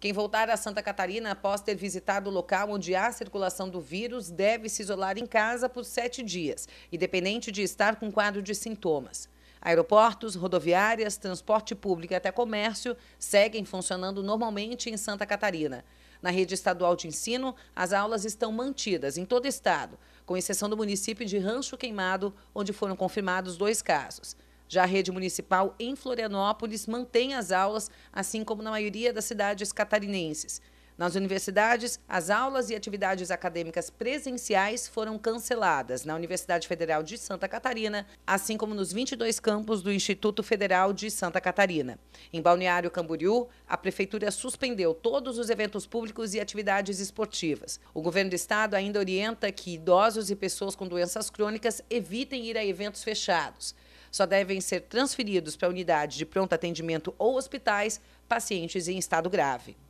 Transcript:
Quem voltar a Santa Catarina após ter visitado o local onde há circulação do vírus deve se isolar em casa por sete dias, independente de estar com quadro de sintomas. Aeroportos, rodoviárias, transporte público e até comércio seguem funcionando normalmente em Santa Catarina. Na rede estadual de ensino, as aulas estão mantidas em todo o estado, com exceção do município de Rancho Queimado, onde foram confirmados dois casos. Já a rede municipal em Florianópolis mantém as aulas, assim como na maioria das cidades catarinenses. Nas universidades, as aulas e atividades acadêmicas presenciais foram canceladas na Universidade Federal de Santa Catarina, assim como nos 22 campos do Instituto Federal de Santa Catarina. Em Balneário Camboriú, a Prefeitura suspendeu todos os eventos públicos e atividades esportivas. O governo do estado ainda orienta que idosos e pessoas com doenças crônicas evitem ir a eventos fechados só devem ser transferidos para unidades de pronto atendimento ou hospitais pacientes em estado grave.